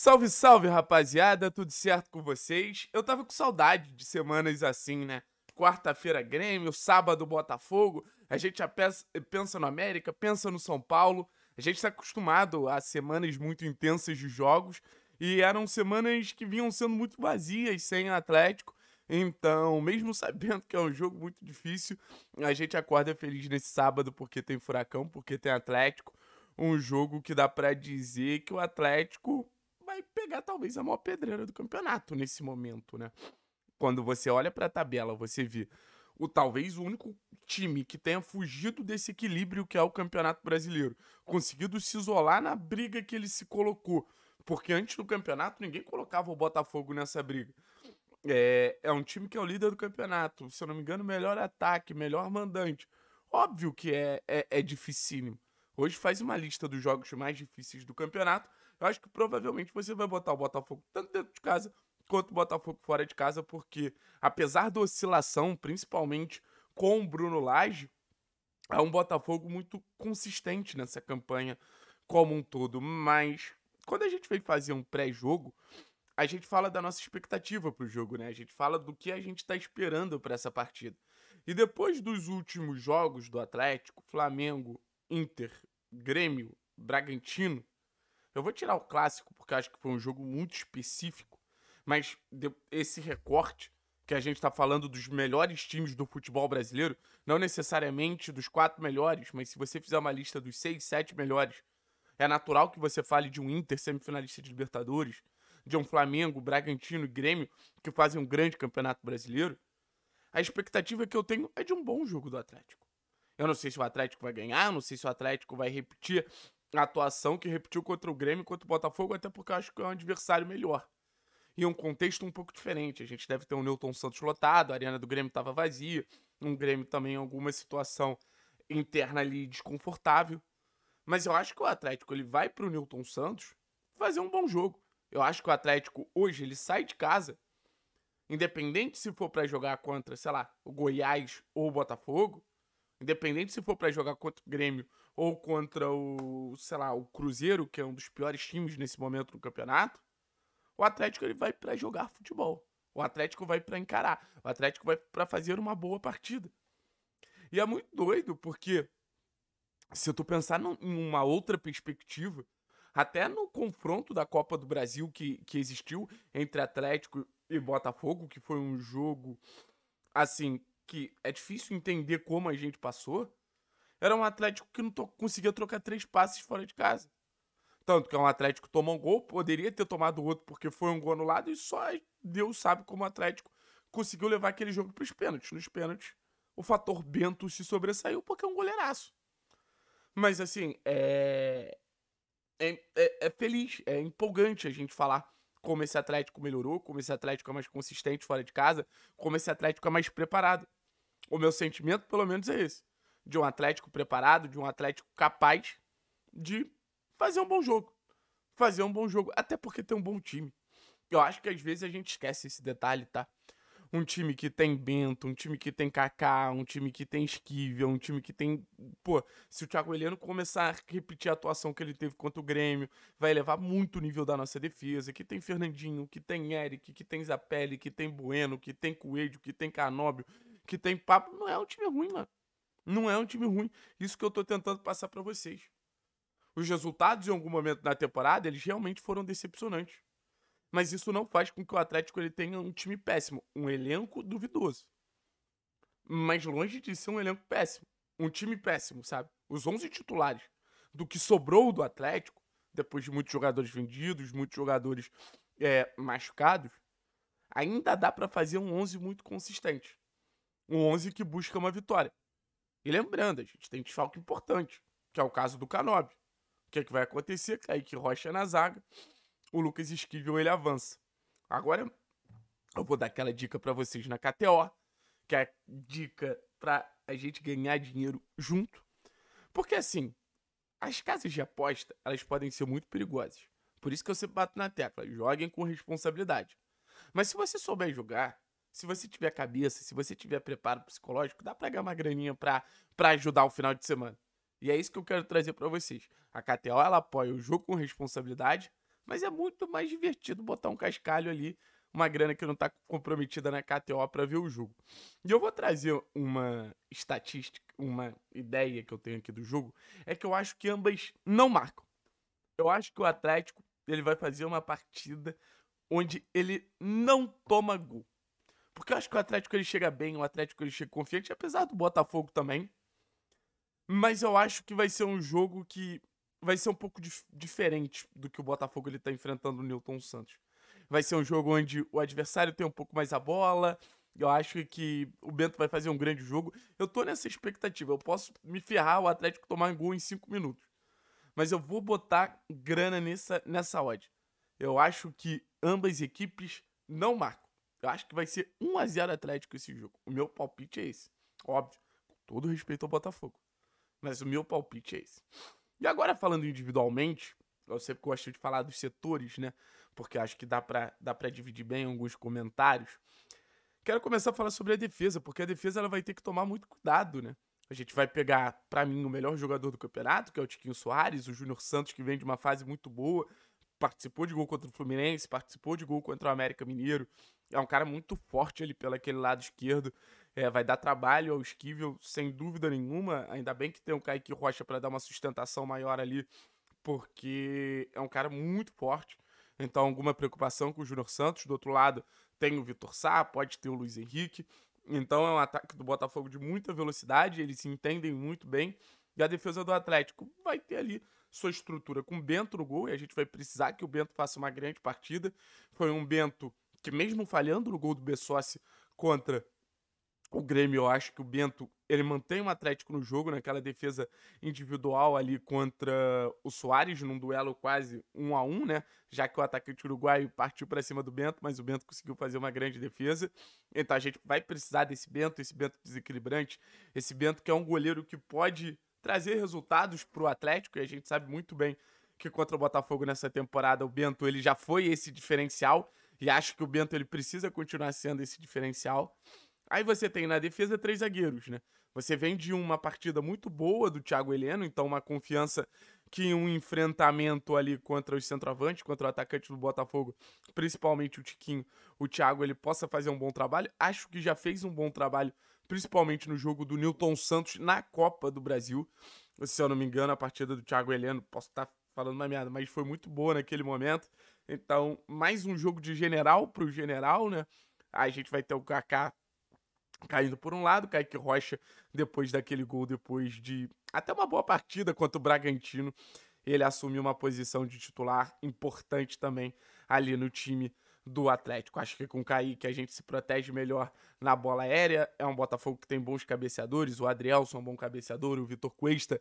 Salve, salve, rapaziada, tudo certo com vocês? Eu tava com saudade de semanas assim, né? Quarta-feira Grêmio, sábado Botafogo, a gente já pensa no América, pensa no São Paulo, a gente tá acostumado a semanas muito intensas de jogos e eram semanas que vinham sendo muito vazias sem Atlético, então, mesmo sabendo que é um jogo muito difícil, a gente acorda feliz nesse sábado porque tem Furacão, porque tem Atlético, um jogo que dá para dizer que o Atlético vai pegar talvez a maior pedreira do campeonato nesse momento, né? Quando você olha para a tabela, você vê o talvez o único time que tenha fugido desse equilíbrio que é o Campeonato Brasileiro, conseguido se isolar na briga que ele se colocou, porque antes do campeonato ninguém colocava o Botafogo nessa briga. É, é um time que é o líder do campeonato, se eu não me engano, melhor ataque, melhor mandante. Óbvio que é, é, é dificílimo. Hoje faz uma lista dos jogos mais difíceis do campeonato eu acho que provavelmente você vai botar o Botafogo tanto dentro de casa quanto o Botafogo fora de casa, porque apesar da oscilação, principalmente com o Bruno Lage, é um Botafogo muito consistente nessa campanha como um todo. Mas quando a gente vem fazer um pré-jogo, a gente fala da nossa expectativa para o jogo, né? A gente fala do que a gente está esperando para essa partida. E depois dos últimos jogos do Atlético, Flamengo, Inter, Grêmio, Bragantino, eu vou tirar o clássico, porque acho que foi um jogo muito específico, mas esse recorte que a gente está falando dos melhores times do futebol brasileiro, não necessariamente dos quatro melhores, mas se você fizer uma lista dos seis, sete melhores, é natural que você fale de um Inter semifinalista de Libertadores, de um Flamengo, Bragantino e Grêmio, que fazem um grande campeonato brasileiro. A expectativa que eu tenho é de um bom jogo do Atlético. Eu não sei se o Atlético vai ganhar, não sei se o Atlético vai repetir atuação que repetiu contra o Grêmio, contra o Botafogo, até porque eu acho que é um adversário melhor. E um contexto um pouco diferente. A gente deve ter o um Newton Santos lotado, a arena do Grêmio estava vazia, um Grêmio também em alguma situação interna ali desconfortável. Mas eu acho que o Atlético ele vai para o Newton Santos fazer um bom jogo. Eu acho que o Atlético hoje ele sai de casa, independente se for para jogar contra, sei lá, o Goiás ou o Botafogo, Independente se for para jogar contra o Grêmio ou contra o, sei lá, o Cruzeiro, que é um dos piores times nesse momento do campeonato, o Atlético ele vai para jogar futebol. O Atlético vai para encarar. O Atlético vai para fazer uma boa partida. E é muito doido, porque se tu pensar num, em uma outra perspectiva, até no confronto da Copa do Brasil que, que existiu entre Atlético e Botafogo, que foi um jogo, assim, que é difícil entender como a gente passou, era um Atlético que não conseguia trocar três passes fora de casa. Tanto que é um Atlético que tomou um gol, poderia ter tomado outro porque foi um gol anulado, e só Deus sabe como o Atlético conseguiu levar aquele jogo para os pênaltis. Nos pênaltis, o fator Bento se sobressaiu porque é um goleiraço. Mas assim, é... É, é, é feliz, é empolgante a gente falar como esse Atlético melhorou, como esse Atlético é mais consistente fora de casa, como esse Atlético é mais preparado. O meu sentimento, pelo menos, é esse. De um Atlético preparado, de um Atlético capaz de fazer um bom jogo. Fazer um bom jogo, até porque tem um bom time. Eu acho que às vezes a gente esquece esse detalhe, tá? Um time que tem Bento, um time que tem Kaká, um time que tem Esquivel, um time que tem. Pô, se o Thiago Heleno começar a repetir a atuação que ele teve contra o Grêmio, vai elevar muito o nível da nossa defesa. Que tem Fernandinho, que tem Eric, que tem Zapelli, que tem Bueno, que tem Coelho, que tem Canóbio, que tem papo, não é um time ruim, mano. Não é um time ruim. Isso que eu tô tentando passar para vocês. Os resultados em algum momento da temporada, eles realmente foram decepcionantes. Mas isso não faz com que o Atlético ele tenha um time péssimo, um elenco duvidoso. Mas longe de ser um elenco péssimo, um time péssimo, sabe? Os 11 titulares do que sobrou do Atlético, depois de muitos jogadores vendidos, muitos jogadores é, machucados, ainda dá para fazer um 11 muito consistente. Um 11 que busca uma vitória. E lembrando, a gente tem desfalque importante, que é o caso do Canobi. O que, é que vai acontecer? Kaique Rocha na zaga, o Lucas Esquivel ele avança. Agora, eu vou dar aquela dica para vocês na KTO, que é a dica para a gente ganhar dinheiro junto. Porque assim, as casas de aposta, elas podem ser muito perigosas. Por isso que eu sempre bato na tecla, joguem com responsabilidade. Mas se você souber jogar, se você tiver cabeça, se você tiver preparo psicológico, dá pra ganhar uma graninha pra, ajudar o final de semana. E é isso que eu quero trazer para vocês. A KTO, ela apoia o jogo com responsabilidade, mas é muito mais divertido botar um cascalho ali, uma grana que não tá comprometida na KTO para ver o jogo. E eu vou trazer uma estatística, uma ideia que eu tenho aqui do jogo, é que eu acho que ambas não marcam. Eu acho que o Atlético, ele vai fazer uma partida onde ele não toma gol. Porque eu acho que o Atlético ele chega bem, o Atlético ele chega confiante, apesar do Botafogo também. Mas eu acho que vai ser um jogo que vai ser um pouco dif diferente do que o Botafogo ele tá enfrentando o Newton Santos. Vai ser um jogo onde o adversário tem um pouco mais a bola. Eu acho que o Bento vai fazer um grande jogo. Eu tô nessa expectativa. Eu posso me ferrar o Atlético tomar um gol em 5 minutos. Mas eu vou botar grana nessa, nessa odd. Eu acho que ambas equipes não marcam. Eu acho que vai ser 1x0 Atlético esse jogo. O meu palpite é esse. Óbvio. Com todo respeito ao Botafogo. Mas o meu palpite é esse. E agora, falando individualmente, eu sempre gosto de falar dos setores, né? Porque acho que dá pra, dá pra dividir bem alguns comentários. Quero começar a falar sobre a defesa, porque a defesa ela vai ter que tomar muito cuidado, né? A gente vai pegar, para mim, o melhor jogador do campeonato, que é o Tiquinho Soares, o Júnior Santos, que vem de uma fase muito boa, participou de gol contra o Fluminense, participou de gol contra o América Mineiro. É um cara muito forte ali pelo aquele lado esquerdo. É, vai dar trabalho ao Esquivel, sem dúvida nenhuma. Ainda bem que tem o Kaique Rocha para dar uma sustentação maior ali, porque é um cara muito forte. Então, alguma preocupação com o Júnior Santos. Do outro lado, tem o Vitor Sá, pode ter o Luiz Henrique. Então, é um ataque do Botafogo de muita velocidade, eles se entendem muito bem. E a defesa do Atlético vai ter ali sua estrutura com o Bento no gol, e a gente vai precisar que o Bento faça uma grande partida. Foi um Bento que, mesmo falhando no gol do Bessossi contra o Grêmio, eu acho que o Bento ele mantém o Atlético no jogo, naquela defesa individual ali contra o Soares, num duelo quase um a um, né? Já que o atacante uruguaio partiu para cima do Bento, mas o Bento conseguiu fazer uma grande defesa. Então a gente vai precisar desse Bento, esse Bento desequilibrante, esse Bento que é um goleiro que pode trazer resultados para o Atlético, e a gente sabe muito bem que contra o Botafogo nessa temporada o Bento ele já foi esse diferencial, e acho que o Bento ele precisa continuar sendo esse diferencial. Aí você tem na defesa três zagueiros, né? Você vem de uma partida muito boa do Thiago Heleno, então uma confiança que um enfrentamento ali contra os centroavantes, contra o atacante do Botafogo, principalmente o Tiquinho, o Thiago ele possa fazer um bom trabalho. Acho que já fez um bom trabalho principalmente no jogo do Newton Santos na Copa do Brasil. Se eu não me engano, a partida do Thiago Heleno, posso estar tá falando uma merda, mas foi muito boa naquele momento. Então, mais um jogo de general para o general, né? a gente vai ter o Kaká caindo por um lado, Kaique Rocha depois daquele gol, depois de até uma boa partida contra o Bragantino, ele assumiu uma posição de titular importante também ali no time do Atlético. Acho que com o Kaique a gente se protege melhor na bola aérea. É um Botafogo que tem bons cabeceadores. O Adrielson é um bom cabeceador. O Vitor Cuesta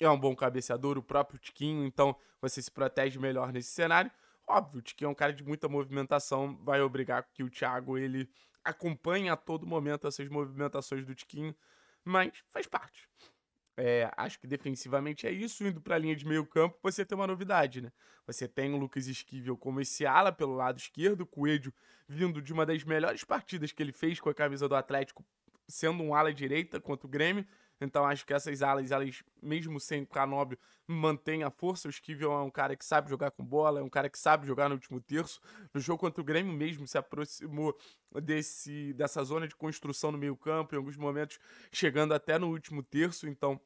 é um bom cabeceador. O próprio Tiquinho. Então você se protege melhor nesse cenário. Óbvio, o Tiquinho é um cara de muita movimentação. Vai obrigar que o Thiago ele acompanhe a todo momento essas movimentações do Tiquinho. Mas faz parte. É, acho que defensivamente é isso. Indo para a linha de meio campo, você tem uma novidade, né? Você tem o Lucas Esquivel como esse ala pelo lado esquerdo, o Coelho vindo de uma das melhores partidas que ele fez com a camisa do Atlético, sendo um ala direita contra o Grêmio. Então acho que essas alas, elas, mesmo sem o Canóbio, mantêm a força. O Esquivel é um cara que sabe jogar com bola, é um cara que sabe jogar no último terço. No jogo contra o Grêmio mesmo, se aproximou desse, dessa zona de construção no meio campo, em alguns momentos chegando até no último terço. Então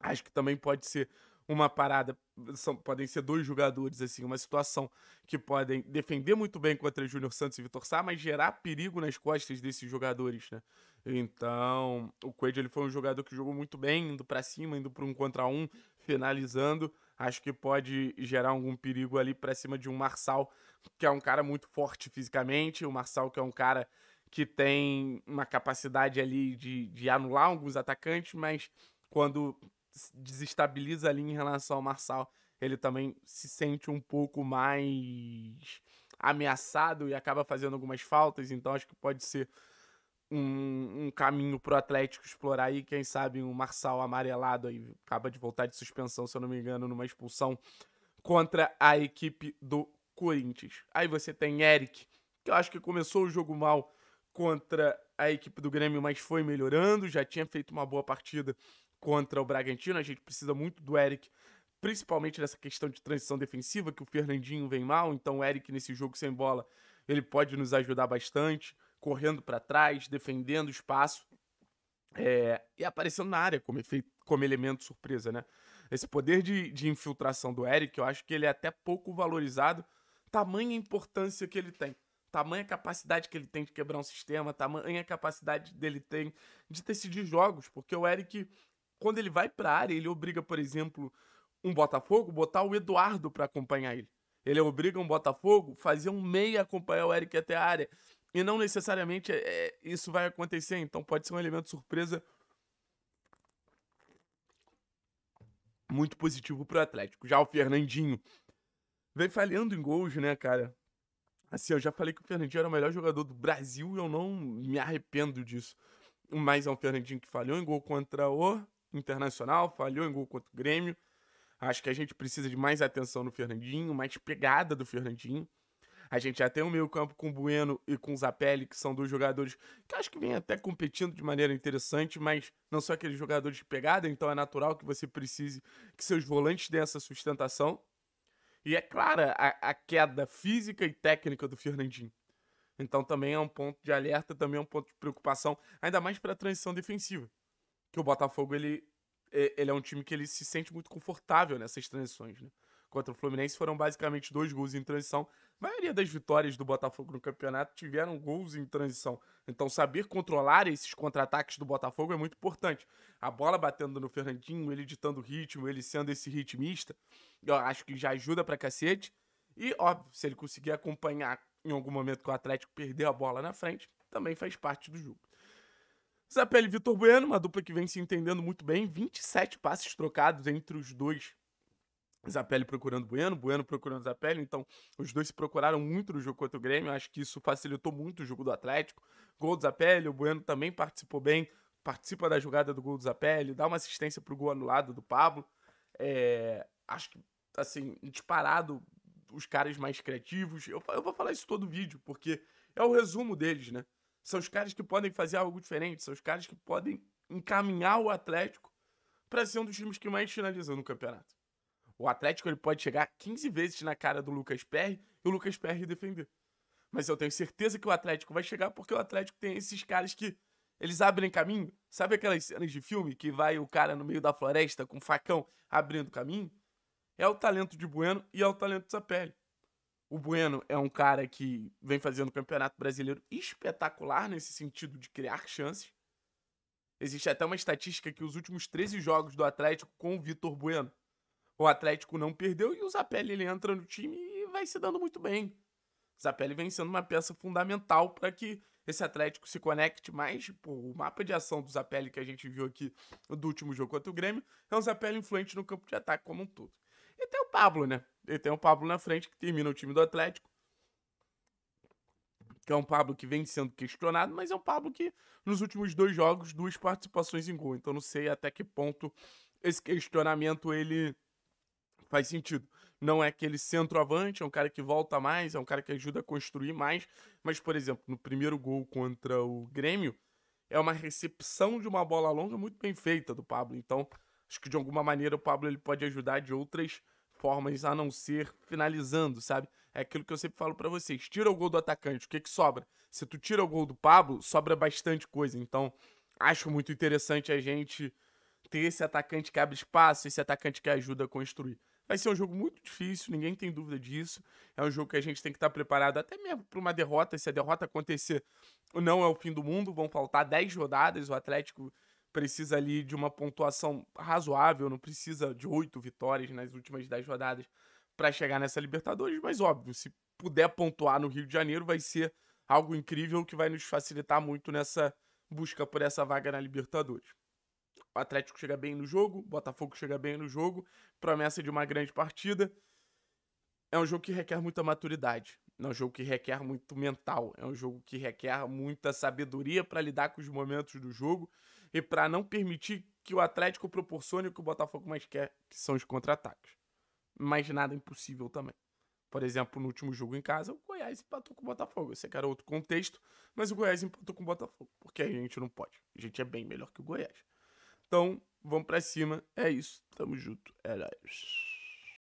acho que também pode ser uma parada. São, podem ser dois jogadores, assim, uma situação que podem defender muito bem contra Júnior Santos e Vitor Sá, mas gerar perigo nas costas desses jogadores, né? Então, o Coelho ele foi um jogador que jogou muito bem, indo para cima, indo para um contra um, finalizando. Acho que pode gerar algum perigo ali para cima de um Marçal, que é um cara muito forte fisicamente, o Marçal que é um cara que tem uma capacidade ali de, de anular alguns atacantes, mas quando desestabiliza ali em relação ao Marçal, ele também se sente um pouco mais ameaçado e acaba fazendo algumas faltas, então acho que pode ser um, um caminho pro Atlético explorar e quem sabe um Marçal amarelado aí acaba de voltar de suspensão, se eu não me engano, numa expulsão contra a equipe do Corinthians. Aí você tem Eric, que eu acho que começou o jogo mal contra a equipe do Grêmio, mas foi melhorando, já tinha feito uma boa partida contra o Bragantino. A gente precisa muito do Eric, principalmente nessa questão de transição defensiva, que o Fernandinho vem mal, então o Eric nesse jogo sem bola, ele pode nos ajudar bastante, correndo para trás, defendendo espaço é, e aparecendo na área como, efeito, como elemento surpresa, né? Esse poder de, de infiltração do Eric, eu acho que ele é até pouco valorizado, tamanha importância que ele tem tamanha capacidade que ele tem de quebrar um sistema, tamanha capacidade dele tem de decidir jogos, porque o Eric quando ele vai para a área, ele obriga, por exemplo, um Botafogo botar o Eduardo para acompanhar ele. Ele obriga um Botafogo fazer um meia acompanhar o Eric até a área. E não necessariamente é, é isso vai acontecer, então pode ser um elemento surpresa muito positivo para o Atlético. Já o Fernandinho vem falhando em gols, né, cara? Assim, eu já falei que o Fernandinho era o melhor jogador do Brasil e eu não me arrependo disso. Mas é um Fernandinho que falhou em gol contra o Internacional, falhou em gol contra o Grêmio. Acho que a gente precisa de mais atenção no Fernandinho, mais pegada do Fernandinho. A gente já tem o meio-campo com o Bueno e com o Zapelli, que são dois jogadores que acho que vêm até competindo de maneira interessante, mas não são aqueles jogadores de pegada, então é natural que você precise que seus volantes dêem essa sustentação. E é clara a, a queda física e técnica do Fernandinho. Então também é um ponto de alerta, também é um ponto de preocupação, ainda mais para a transição defensiva que o Botafogo ele, é, ele é um time que ele se sente muito confortável nessas transições, né? Contra o Fluminense foram basicamente dois gols em transição. A maioria das vitórias do Botafogo no campeonato tiveram gols em transição. Então, saber controlar esses contra-ataques do Botafogo é muito importante. A bola batendo no Fernandinho, ele ditando o ritmo, ele sendo esse ritmista, eu acho que já ajuda pra cacete. E, óbvio, se ele conseguir acompanhar em algum momento que o Atlético perder a bola na frente, também faz parte do jogo. Zapelli e Vitor Bueno, uma dupla que vem se entendendo muito bem. 27 passes trocados entre os dois. Zapelli procurando Bueno, Bueno procurando Zapelli. Então, os dois se procuraram muito no jogo contra o Grêmio. Acho que isso facilitou muito o jogo do Atlético. Gol do Zapelli, o Bueno também participou bem. Participa da jogada do gol do Zapelli, dá uma assistência pro gol anulado do Pablo. É, acho que, assim, disparado os caras mais criativos. Eu, eu vou falar isso todo o vídeo, porque é o resumo deles, né? São os caras que podem fazer algo diferente, são os caras que podem encaminhar o Atlético para ser um dos times que mais finalizam no campeonato. O Atlético ele pode chegar 15 vezes na cara do Lucas Perry e o Lucas Perry defender. Mas eu tenho certeza que o Atlético vai chegar porque o Atlético tem esses caras que eles abrem caminho. Sabe aquelas cenas de filme que vai o cara no meio da floresta com um facão abrindo caminho? É o talento de Bueno e é o talento de Zapelli. O Bueno é um cara que vem fazendo o Campeonato Brasileiro espetacular nesse sentido de criar chances. Existe até uma estatística que os últimos 13 jogos do Atlético com o Vitor Bueno, o Atlético não perdeu e o Zapelli ele entra no time e vai se dando muito bem. O Zapelli vem sendo uma peça fundamental para que esse Atlético se conecte mais. Pô, o mapa de ação do Zapelli que a gente viu aqui do último jogo contra o Grêmio é um Zapelli influente no campo de ataque como um todo. E tem o Pablo, né? Ele tem o Pablo na frente, que termina o time do Atlético. Que é um Pablo que vem sendo questionado, mas é um Pablo que, nos últimos dois jogos, duas participações em gol. Então não sei até que ponto esse questionamento ele faz sentido. Não é aquele centroavante, é um cara que volta mais, é um cara que ajuda a construir mais. Mas, por exemplo, no primeiro gol contra o Grêmio, é uma recepção de uma bola longa muito bem feita do Pablo. Então, acho que de alguma maneira o Pablo ele pode ajudar de outras formas a não ser finalizando, sabe? É aquilo que eu sempre falo para vocês. Tira o gol do atacante, o que que sobra? Se tu tira o gol do Pablo, sobra bastante coisa. Então, acho muito interessante a gente ter esse atacante que abre espaço, esse atacante que ajuda a construir. Vai ser um jogo muito difícil, ninguém tem dúvida disso. É um jogo que a gente tem que estar tá preparado até mesmo para uma derrota. Se a derrota acontecer, não é o fim do mundo. Vão faltar 10 rodadas. O Atlético precisa ali de uma pontuação razoável, não precisa de oito vitórias nas últimas dez rodadas para chegar nessa Libertadores, mas óbvio, se puder pontuar no Rio de Janeiro, vai ser algo incrível que vai nos facilitar muito nessa busca por essa vaga na Libertadores. O Atlético chega bem no jogo, Botafogo chega bem no jogo, promessa de uma grande partida. É um jogo que requer muita maturidade, é um jogo que requer muito mental, é um jogo que requer muita sabedoria para lidar com os momentos do jogo e para não permitir que o Atlético proporcione o que o Botafogo mais quer, que são os contra-ataques. Mas nada impossível também. Por exemplo, no último jogo em casa, o Goiás empatou com o Botafogo. Eu sei que era outro contexto, mas o Goiás empatou com o Botafogo, porque a gente não pode. A gente é bem melhor que o Goiás. Então, vamos para cima. É isso. Tamo junto. Era é isso.